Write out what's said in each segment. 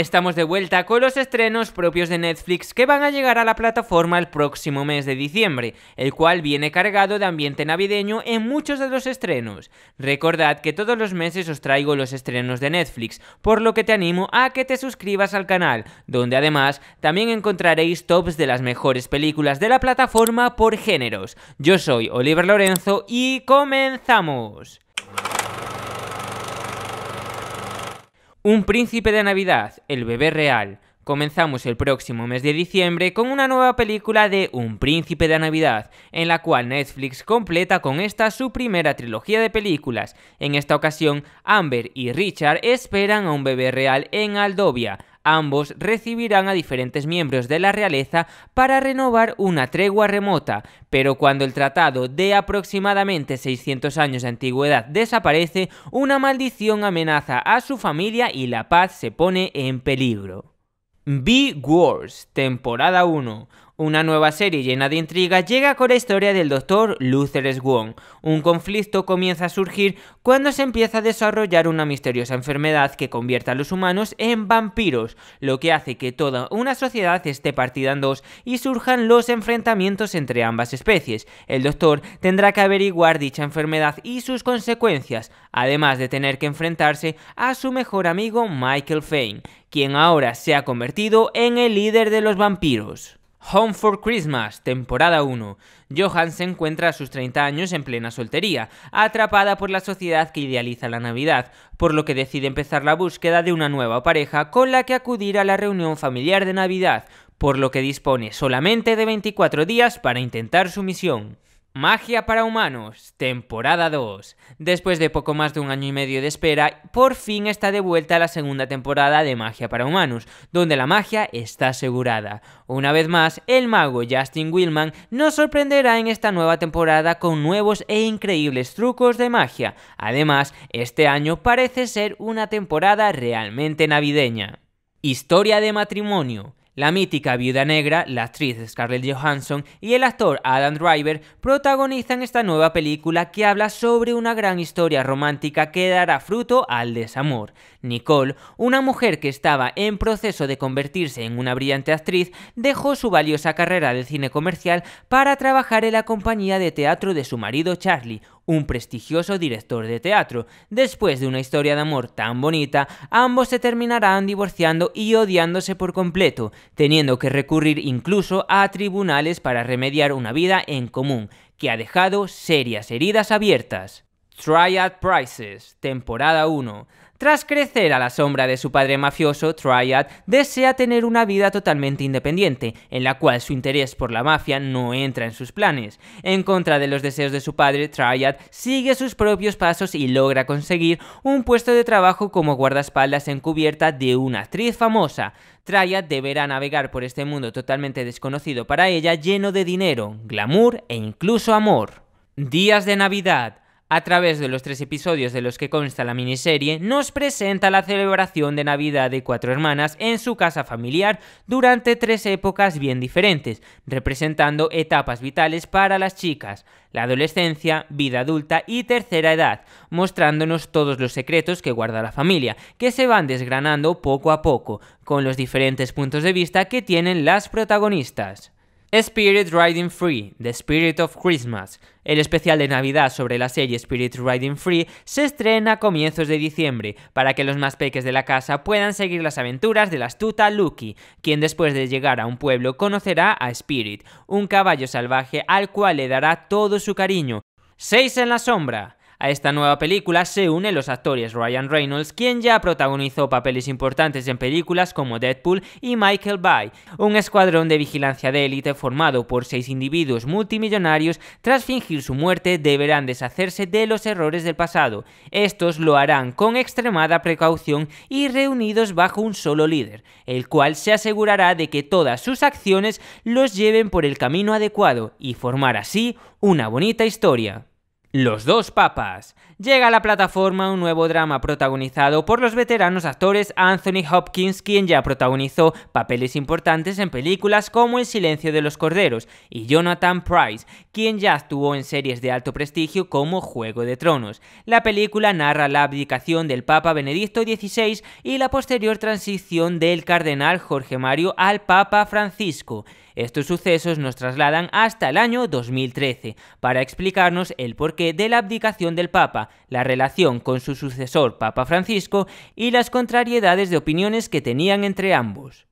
Estamos de vuelta con los estrenos propios de Netflix que van a llegar a la plataforma el próximo mes de diciembre, el cual viene cargado de ambiente navideño en muchos de los estrenos. Recordad que todos los meses os traigo los estrenos de Netflix, por lo que te animo a que te suscribas al canal, donde además también encontraréis tops de las mejores películas de la plataforma por géneros. Yo soy Oliver Lorenzo y comenzamos. Un príncipe de Navidad, el bebé real. Comenzamos el próximo mes de diciembre con una nueva película de Un príncipe de Navidad, en la cual Netflix completa con esta su primera trilogía de películas. En esta ocasión, Amber y Richard esperan a un bebé real en Aldovia, Ambos recibirán a diferentes miembros de la realeza para renovar una tregua remota, pero cuando el tratado de aproximadamente 600 años de antigüedad desaparece, una maldición amenaza a su familia y la paz se pone en peligro. Big Wars, temporada 1, una nueva serie llena de intriga llega con la historia del Doctor Luther Swan. Un conflicto comienza a surgir cuando se empieza a desarrollar una misteriosa enfermedad que convierte a los humanos en vampiros, lo que hace que toda una sociedad esté partida en dos y surjan los enfrentamientos entre ambas especies. El Doctor tendrá que averiguar dicha enfermedad y sus consecuencias, además de tener que enfrentarse a su mejor amigo Michael Fane, quien ahora se ha convertido en el líder de los vampiros. Home for Christmas, temporada 1. Johan se encuentra a sus 30 años en plena soltería, atrapada por la sociedad que idealiza la Navidad, por lo que decide empezar la búsqueda de una nueva pareja con la que acudir a la reunión familiar de Navidad, por lo que dispone solamente de 24 días para intentar su misión. Magia para humanos, temporada 2. Después de poco más de un año y medio de espera, por fin está de vuelta la segunda temporada de Magia para humanos, donde la magia está asegurada. Una vez más, el mago Justin Willman nos sorprenderá en esta nueva temporada con nuevos e increíbles trucos de magia. Además, este año parece ser una temporada realmente navideña. Historia de matrimonio. La mítica Viuda Negra, la actriz Scarlett Johansson y el actor Adam Driver protagonizan esta nueva película que habla sobre una gran historia romántica que dará fruto al desamor. Nicole, una mujer que estaba en proceso de convertirse en una brillante actriz, dejó su valiosa carrera de cine comercial para trabajar en la compañía de teatro de su marido Charlie, un prestigioso director de teatro. Después de una historia de amor tan bonita, ambos se terminarán divorciando y odiándose por completo, teniendo que recurrir incluso a tribunales para remediar una vida en común, que ha dejado serias heridas abiertas. Triad Prices, temporada 1. Tras crecer a la sombra de su padre mafioso, Triad desea tener una vida totalmente independiente, en la cual su interés por la mafia no entra en sus planes. En contra de los deseos de su padre, Triad sigue sus propios pasos y logra conseguir un puesto de trabajo como guardaespaldas encubierta de una actriz famosa. Triad deberá navegar por este mundo totalmente desconocido para ella lleno de dinero, glamour e incluso amor. Días de Navidad a través de los tres episodios de los que consta la miniserie, nos presenta la celebración de Navidad de cuatro hermanas en su casa familiar durante tres épocas bien diferentes, representando etapas vitales para las chicas, la adolescencia, vida adulta y tercera edad, mostrándonos todos los secretos que guarda la familia, que se van desgranando poco a poco, con los diferentes puntos de vista que tienen las protagonistas. Spirit Riding Free, The Spirit of Christmas. El especial de Navidad sobre la serie Spirit Riding Free se estrena a comienzos de diciembre, para que los más peques de la casa puedan seguir las aventuras de la astuta Lucky, quien después de llegar a un pueblo conocerá a Spirit, un caballo salvaje al cual le dará todo su cariño. ¡Seis en la sombra. A esta nueva película se unen los actores Ryan Reynolds, quien ya protagonizó papeles importantes en películas como Deadpool y Michael Bay, un escuadrón de vigilancia de élite formado por seis individuos multimillonarios, tras fingir su muerte deberán deshacerse de los errores del pasado. Estos lo harán con extremada precaución y reunidos bajo un solo líder, el cual se asegurará de que todas sus acciones los lleven por el camino adecuado y formar así una bonita historia. Los dos papas. Llega a la plataforma un nuevo drama protagonizado por los veteranos actores Anthony Hopkins, quien ya protagonizó papeles importantes en películas como El silencio de los corderos, y Jonathan Price, quien ya actuó en series de alto prestigio como Juego de Tronos. La película narra la abdicación del Papa Benedicto XVI y la posterior transición del cardenal Jorge Mario al Papa Francisco. Estos sucesos nos trasladan hasta el año 2013 para explicarnos el porqué de la abdicación del Papa, la relación con su sucesor Papa Francisco y las contrariedades de opiniones que tenían entre ambos.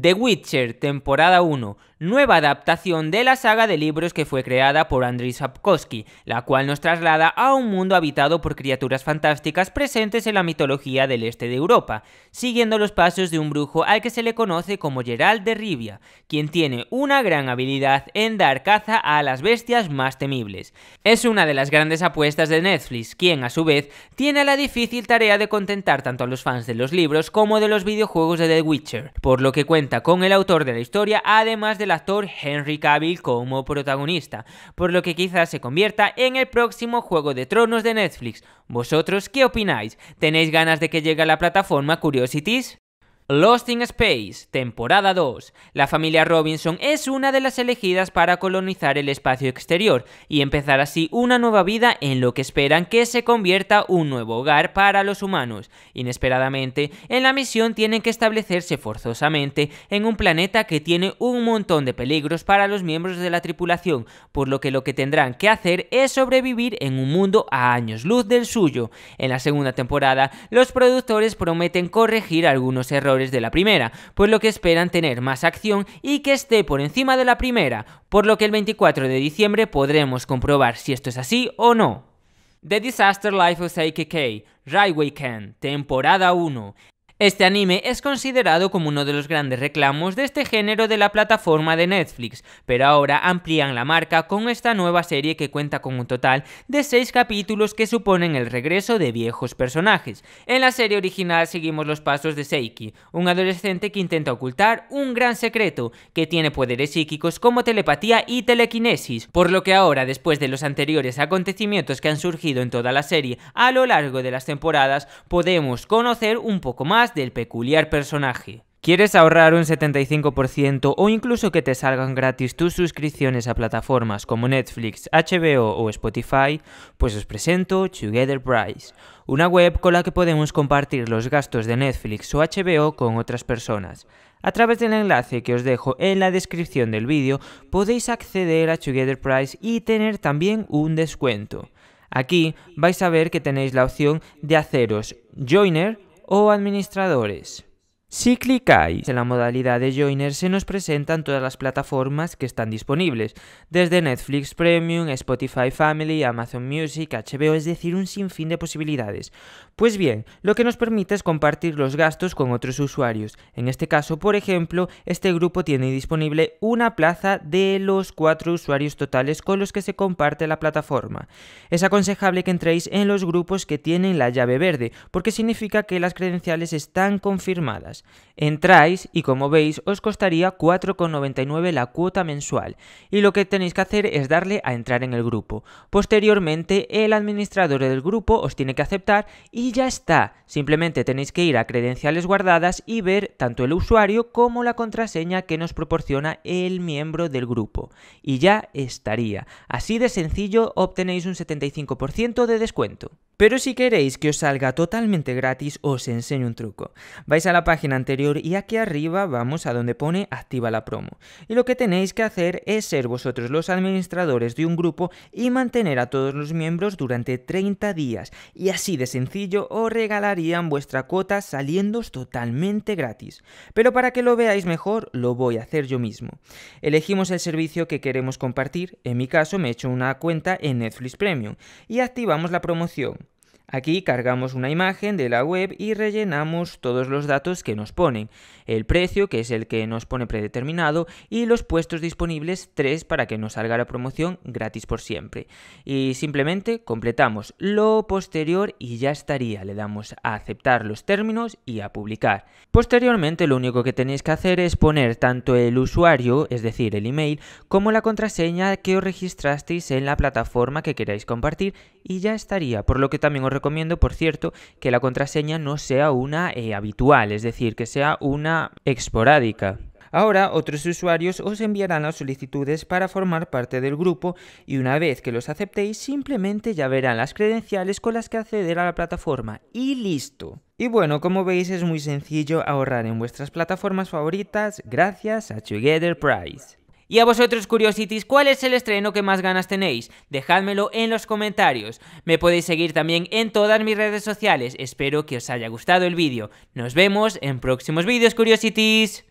The Witcher, temporada 1, nueva adaptación de la saga de libros que fue creada por Andrzej Sapkowski, la cual nos traslada a un mundo habitado por criaturas fantásticas presentes en la mitología del este de Europa, siguiendo los pasos de un brujo al que se le conoce como Gerald de Rivia, quien tiene una gran habilidad en dar caza a las bestias más temibles. Es una de las grandes apuestas de Netflix, quien a su vez tiene la difícil tarea de contentar tanto a los fans de los libros como de los videojuegos de The Witcher, por lo que cuenta con el autor de la historia además de actor Henry Cavill como protagonista, por lo que quizás se convierta en el próximo Juego de Tronos de Netflix. ¿Vosotros qué opináis? ¿Tenéis ganas de que llegue a la plataforma Curiosities? Lost in Space, temporada 2. La familia Robinson es una de las elegidas para colonizar el espacio exterior y empezar así una nueva vida en lo que esperan que se convierta un nuevo hogar para los humanos. Inesperadamente, en la misión tienen que establecerse forzosamente en un planeta que tiene un montón de peligros para los miembros de la tripulación, por lo que lo que tendrán que hacer es sobrevivir en un mundo a años luz del suyo. En la segunda temporada, los productores prometen corregir algunos errores de la primera, por lo que esperan tener más acción y que esté por encima de la primera, por lo que el 24 de diciembre podremos comprobar si esto es así o no. The Disaster Life of AKK, Right Weekend, temporada 1. Este anime es considerado como uno de los grandes reclamos de este género de la plataforma de Netflix, pero ahora amplían la marca con esta nueva serie que cuenta con un total de 6 capítulos que suponen el regreso de viejos personajes. En la serie original seguimos los pasos de Seiki, un adolescente que intenta ocultar un gran secreto, que tiene poderes psíquicos como telepatía y telequinesis, por lo que ahora, después de los anteriores acontecimientos que han surgido en toda la serie a lo largo de las temporadas, podemos conocer un poco más del peculiar personaje. ¿Quieres ahorrar un 75% o incluso que te salgan gratis tus suscripciones a plataformas como Netflix, HBO o Spotify? Pues os presento Together Price, una web con la que podemos compartir los gastos de Netflix o HBO con otras personas. A través del enlace que os dejo en la descripción del vídeo podéis acceder a Together Price y tener también un descuento. Aquí vais a ver que tenéis la opción de haceros Joiner o administradores. Si clicáis en la modalidad de Joiner se nos presentan todas las plataformas que están disponibles, desde Netflix Premium, Spotify Family, Amazon Music, HBO, es decir, un sinfín de posibilidades. Pues bien, lo que nos permite es compartir los gastos con otros usuarios. En este caso, por ejemplo, este grupo tiene disponible una plaza de los cuatro usuarios totales con los que se comparte la plataforma. Es aconsejable que entréis en los grupos que tienen la llave verde, porque significa que las credenciales están confirmadas. Entráis y como veis os costaría 4,99 la cuota mensual y lo que tenéis que hacer es darle a entrar en el grupo. Posteriormente el administrador del grupo os tiene que aceptar y y ya está. Simplemente tenéis que ir a credenciales guardadas y ver tanto el usuario como la contraseña que nos proporciona el miembro del grupo. Y ya estaría. Así de sencillo obtenéis un 75% de descuento. Pero si queréis que os salga totalmente gratis, os enseño un truco. Vais a la página anterior y aquí arriba vamos a donde pone activa la promo. Y lo que tenéis que hacer es ser vosotros los administradores de un grupo y mantener a todos los miembros durante 30 días. Y así de sencillo os regalarían vuestra cuota saliéndos totalmente gratis. Pero para que lo veáis mejor, lo voy a hacer yo mismo. Elegimos el servicio que queremos compartir, en mi caso me he hecho una cuenta en Netflix Premium, y activamos la promoción. Aquí cargamos una imagen de la web y rellenamos todos los datos que nos ponen. El precio, que es el que nos pone predeterminado, y los puestos disponibles, tres, para que nos salga la promoción gratis por siempre. Y simplemente completamos lo posterior y ya estaría. Le damos a aceptar los términos y a publicar. Posteriormente lo único que tenéis que hacer es poner tanto el usuario, es decir, el email, como la contraseña que os registrasteis en la plataforma que queráis compartir y ya estaría. Por lo que también os recomiendo, por cierto, que la contraseña no sea una eh, habitual, es decir, que sea una esporádica. Ahora otros usuarios os enviarán las solicitudes para formar parte del grupo y una vez que los aceptéis simplemente ya verán las credenciales con las que acceder a la plataforma y listo. Y bueno, como veis es muy sencillo ahorrar en vuestras plataformas favoritas gracias a Together Price. Y a vosotros, Curiosities, ¿cuál es el estreno que más ganas tenéis? Dejádmelo en los comentarios. Me podéis seguir también en todas mis redes sociales. Espero que os haya gustado el vídeo. Nos vemos en próximos vídeos, Curiosities.